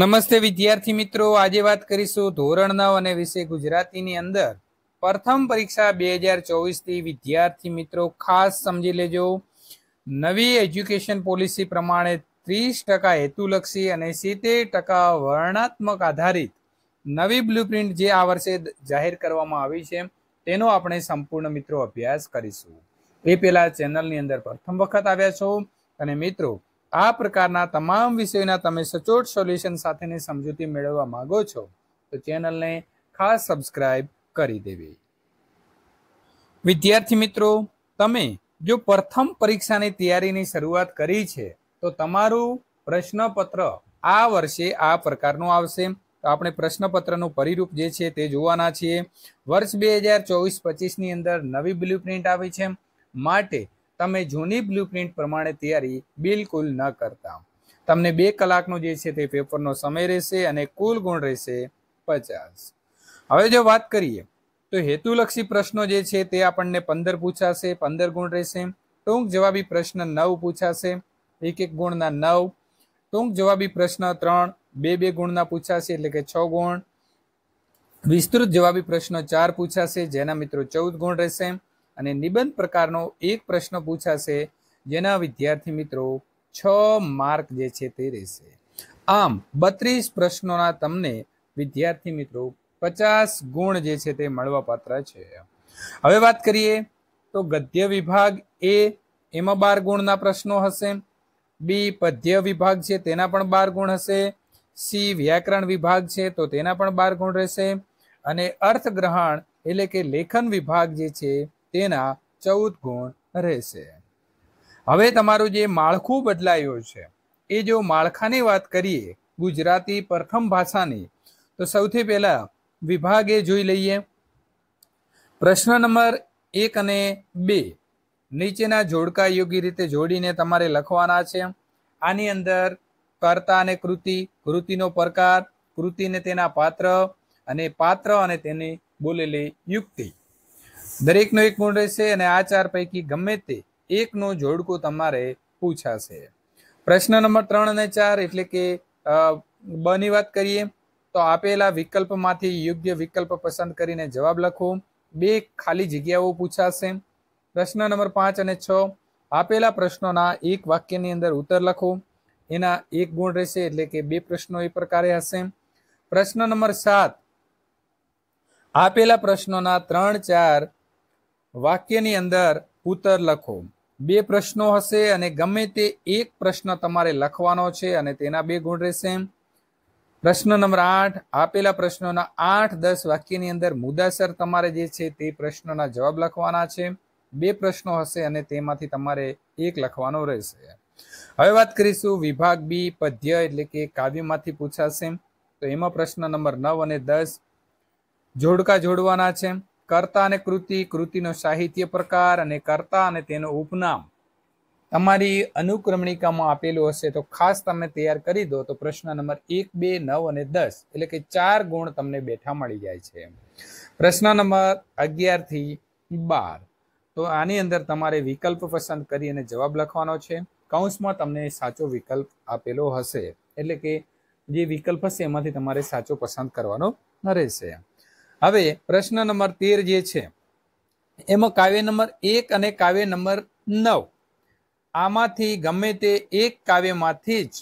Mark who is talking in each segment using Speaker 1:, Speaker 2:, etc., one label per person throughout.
Speaker 1: નમસ્તે વિદ્યાર્થી મિત્રો આજે વાત કરીશું ધોરણ નવ અને વિશે ગુજરાતીની અંદર પ્રથમ પરીક્ષા બે હજાર ચોવીસથી વિદ્યાર્થી મિત્રો ખાસ સમજી લેજો નવી એજ્યુકેશન પોલિસી પ્રમાણે ત્રીસ ટકા હેતુલક્ષી અને સિત્તેર ટકા વર્ણાત્મક આધારિત નવી બ્લુપ્રિન્ટ જે આ વર્ષે જાહેર કરવામાં આવી છે તેનો આપણે સંપૂર્ણ મિત્રો અભ્યાસ કરીશું એ પહેલાં ચેનલની અંદર પ્રથમ વખત આવ્યા છો અને મિત્રો આ પ્રકારના તમામ વિષયોના તમે સચોટ સોલ્યુશન સાથેની સમજૂતી મેળવવા માંગો છો તો ચેનલને ખાસ સબસ્ક્રાઇબ કરી દેવી વિદ્યાર્થી મિત્રો તમે જો પ્રથમ પરીક્ષાની તૈયારીની શરૂઆત કરી છે તો તમારું પ્રશ્નપત્ર આ વર્ષે આ પ્રકારનું આવશે તો આપણે પ્રશ્નપત્રનું પરિરૂપ જે છે તે જોવાના છીએ વર્ષ બે હજાર ચોવીસ પચીસની અંદર નવી બ્લુ પ્રિન્ટ આવી છે માટે તમે જૂની બ્લુપ્રિન્ટ પ્રમાણે તૈયારી બિલકુલ ન કરતા તમને બે કલાકનો જે છે તે પેપરનો સમય રહેશે અને કુલ ગુણ રહેશે પચાસ હવે જો વાત કરીએ તો હેતુલક્ષી પ્રશ્નો જે છે તે આપણને પંદર પૂછાશે પંદર ગુણ રહેશે ટૂંક જવાબી પ્રશ્ન નવ પૂછાશે એક એક ગુણના નવ ટૂંક જવાબી પ્રશ્ન ત્રણ બે બે ગુણના પૂછાશે એટલે કે છ ગુણ વિસ્તૃત જવાબી પ્રશ્નો ચાર પૂછાશે જેના મિત્રો ચૌદ ગુણ રહેશે અને નિબંધ પ્રકારનો એક પ્રશ્ન પૂછાશે જેના વિદ્યાર્થી મિત્રો છ માર્ક જે છે તે રહેશે આમ બત્રીસ પ્રશ્નોના તમને વિદ્યાર્થી મિત્રો પચાસ ગુણ જે છે તે મળવાપાત્ર છે હવે વાત કરીએ તો ગદ્ય વિભાગ એ એમાં બાર ગુણના પ્રશ્નો હશે બી પદ્ય વિભાગ છે તેના પણ બાર ગુણ હશે સી વ્યાકરણ વિભાગ છે તો તેના પણ બાર ગુણ રહેશે અને અર્થગ્રહણ એટલે કે લેખન વિભાગ જે છે તેના ચૌદ ગુણ રહેશે હવે તમારું જે માળખું બદલાયું છે એ જો માળખાની વાત કરીએ ગુજરાતી પ્રથમ ભાષાની તો સૌથી પહેલા વિભાગે જોઈ લઈએ પ્રશ્ન નંબર એક અને બે નીચેના જોડકા યોગ્ય રીતે જોડીને તમારે લખવાના છે આની અંદર કર્તા અને કૃતિ કૃતિનો પ્રકાર કૃતિને તેના પાત્ર અને પાત્ર અને તેની બોલેલી યુક્તિ દરેકનો એક ગુણ રહેશે અને આ ચાર પૈકી ગમે તે એકનો જોડકો તમારે પૂછાશે પ્રશ્ન નંબર ત્રણ અને ચાર એટલે કે બની વાત કરીએ તો આપેલા વિકલ્પમાંથી યોગ્ય વિકલ્પ પસંદ કરીને જવાબ લખો બે ખાલી જગ્યાઓ પૂછાશે પ્રશ્ન નંબર પાંચ અને છ આપેલા પ્રશ્નોના એક વાક્યની અંદર ઉત્તર લખો એના એક ગુણ રહેશે એટલે કે બે પ્રશ્નો એ પ્રકારે હશે પ્રશ્ન નંબર સાત આપેલા પ્રશ્નોના ત્રણ ચાર વાક્યની અંદર ઉત્તર લખો બે પ્રશ્નો હશે અને ગમે તે એક પ્રશ્ન તમારે લખવાનો છે અને તેના બે ગુણ રહેશે પ્રશ્ન નંબર આઠ આપેલા પ્રશ્નોના આઠ દસ વાક્યની અંદર મુદ્દાસર તમારે જે છે તે પ્રશ્નોના જવાબ લખવાના છે બે પ્રશ્નો હશે અને તેમાંથી તમારે એક લખવાનો રહેશે હવે વાત કરીશું વિભાગ બી પદ્ય એટલે કે કાવ્યમાંથી પૂછાશે તો એમાં પ્રશ્ન નંબર નવ અને દસ જોડકા જોડવાના છે કર્તા અને કૃતિ કૃતિનો સાહિત્ય પ્રકાર અને કર્તા અને તેનો ઉપનામ તમારી અનુક્રમણિકામાં આપેલું હશે તો ખાસ તમે તૈયાર કરી દો તો પ્રશ્ન નંબર એક બે નવ અને દસ એટલે કે ચાર ગુણ તમને બેઠા મળી જાય છે પ્રશ્ન નંબર અગિયારથી બાર તો આની અંદર તમારે વિકલ્પ પસંદ કરી અને જવાબ લખવાનો છે કૌંસમાં તમને સાચો વિકલ્પ આપેલો હશે એટલે કે જે વિકલ્પ હશે એમાંથી તમારે સાચો પસંદ કરવાનો રહેશે હવે પ્રશ્ન નંબર તેર જે છે એમાં કાવ્ય નંબર એક અને કાવ્ય નંબર નવ આમાંથી ગમે તે એક કાવ્યમાંથી જ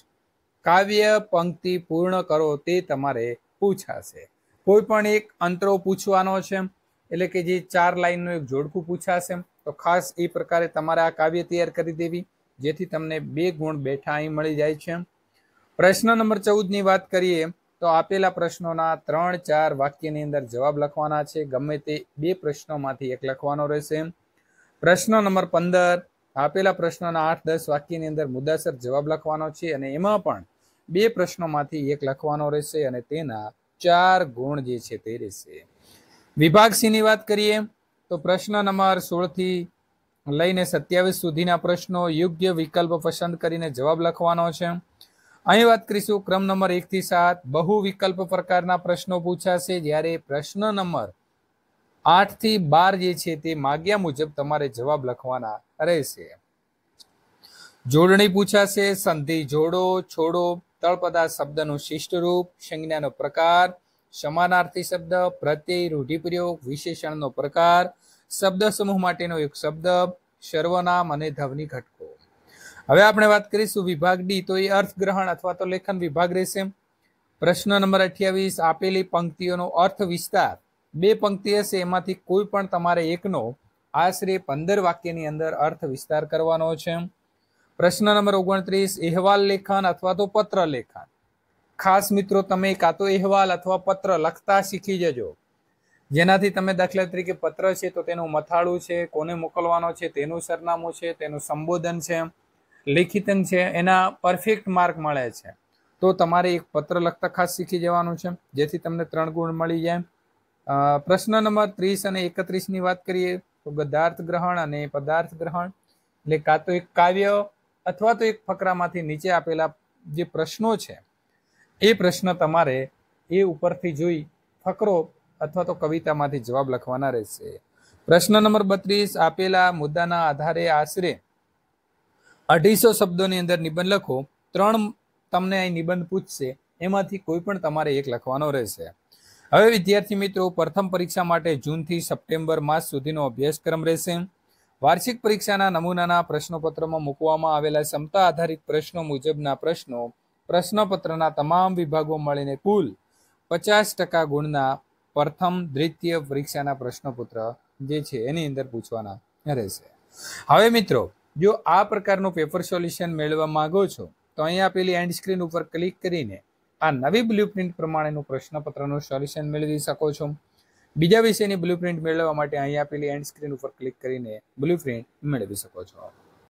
Speaker 1: કાવ્ય પંક્તિ પૂર્ણ કરો તે તમારે પૂછાશે કોઈ પણ એક અંતરો પૂછવાનો છે એટલે કે જે ચાર લાઈનનું એક જોડકું પૂછાશે તો ખાસ એ પ્રકારે તમારે આ કાવ્ય તૈયાર કરી દેવી જેથી તમને બે ગુણ બેઠા અહીં મળી જાય છે પ્રશ્ન નંબર ચૌદની વાત કરીએ તો આપેલા પ્રશ્નોના ત્રણ ચાર વાક્યની અંદર જવાબ લખવાના છે ગમે તે બે પ્રશ્નોમાંથી એક લખવાનો રહેશે પ્રશ્ન નંબર પંદર આપેલા પ્રશ્નોના આઠ દસ વાક્યની અંદર મુદ્દાસર જવાબ લખવાનો છે અને એમાં પણ બે પ્રશ્નોમાંથી એક લખવાનો રહેશે અને તેના ચાર ગુણ જે છે તે રહેશે વિભાગ સીની વાત કરીએ તો પ્રશ્ન નંબર સોળથી લઈને સત્યાવીસ સુધીના પ્રશ્નો યોગ્ય વિકલ્પ પસંદ કરીને જવાબ લખવાનો છે અહીં વાત કરીશું ક્રમ નંબર એકથી સાત બહુ વિકલ્પ પ્રકારના પ્રશ્નો પૂછાશે જ્યારે પ્રશ્ન નંબર આઠથી બાર જે છે તે માગ્યા મુજબ તમારે જવાબ લખવાના રહેશે જોડણી પૂછાશે સંધિ જોડો છોડો તળપદા શબ્દનું રૂપ સંજ્ઞાનો પ્રકાર સમાનાર્થી શબ્દ પ્રત્યય રૂઢિપ્રયોગ વિશેષણનો પ્રકાર શબ્દ સમૂહ માટેનો એક શબ્દ સર્વનામ અને ધવની ઘટકો હવે આપણે વાત કરીશું વિભાગ ડી તો એ અર્થગ્રહણ અથવા તો લેખન વિભાગ રહેશે પ્રશ્ન નંબર અઠ્યાવીસ આપેલી પંક્તિઓનો અર્થ વિસ્તાર બે પંક્તિ હશે એમાંથી કોઈ પણ તમારે એકનો આશરે પંદર વાક્યની અંદર અર્થ વિસ્તાર કરવાનો છે પ્રશ્ન નંબર ઓગણત્રીસ અહેવાલ લેખન અથવા તો પત્ર લેખન ખાસ મિત્રો તમે કાં તો અહેવાલ અથવા પત્ર લખતા શીખી જજો જેનાથી તમે દાખલા તરીકે પત્ર છે તો તેનું મથાળું છે કોને મોકલવાનો છે તેનું સરનામું છે તેનું સંબોધન છે એમ લેખિતન છે એના પરફેક્ટ માર્ક મળે છે તો તમારે એક પત્ર લખતા ખાસ શીખી જવાનું છે જેથી તમને ત્રણ ગુણ મળી જાય પ્રશ્ન નંબર ત્રીસ અને એકત્રીસની વાત કરીએ તો ગદ્દાર્થ ગ્રહણ અને પદાર્થ ગ્રહણ એટલે કાં તો એક કાવ્ય અથવા તો એક ફકરામાંથી નીચે આપેલા જે પ્રશ્નો છે એ પ્રશ્ન તમારે એ ઉપરથી જોઈ ફકરો અથવા તો કવિતામાંથી જવાબ લખવાના રહેશે પ્રશ્ન નંબર બત્રીસ આપેલા મુદ્દાના આધારે આશરે અઢીસો શબ્દોની અંદર નિબંધ લખો ત્રણ તમને અહીં નિબંધ પૂછશે એમાંથી કોઈ પણ તમારે એક લખવાનો રહેશે હવે વિદ્યાર્થી મિત્રો પ્રથમ પરીક્ષા માટે જૂનથી સપ્ટેમ્બર માસ સુધીનો અભ્યાસક્રમ રહેશે વાર્ષિક પરીક્ષાના નમૂનાના પ્રશ્નપત્રમાં મૂકવામાં આવેલા ક્ષમતા આધારિત પ્રશ્નો મુજબના પ્રશ્નો પ્રશ્નપત્રના તમામ વિભાગો મળીને કુલ પચાસ ટકા ગુણના પ્રથમ દ્વિતીય પરીક્ષાના પ્રશ્નપત્ર જે છે એની અંદર પૂછવાના રહેશે હવે મિત્રો જો આ પ્રકારનું પેપર સોલ્યુશન મેળવવા માંગો છો તો અહીં આપેલી એન્ડ સ્ક્રીન ઉપર ક્લિક કરીને આ નવી બ્લુપ્રિન્ટ પ્રમાણેનું પ્રશ્નપત્રનું સોલ્યુશન મેળવી શકો છો બીજા વિષયની બ્લુપ્રિન્ટ મેળવવા માટે અહીં આપેલી એન્ડ સ્ક્રીન ઉપર ક્લિક કરીને બ્લુપ્રિન્ટ મેળવી શકો છો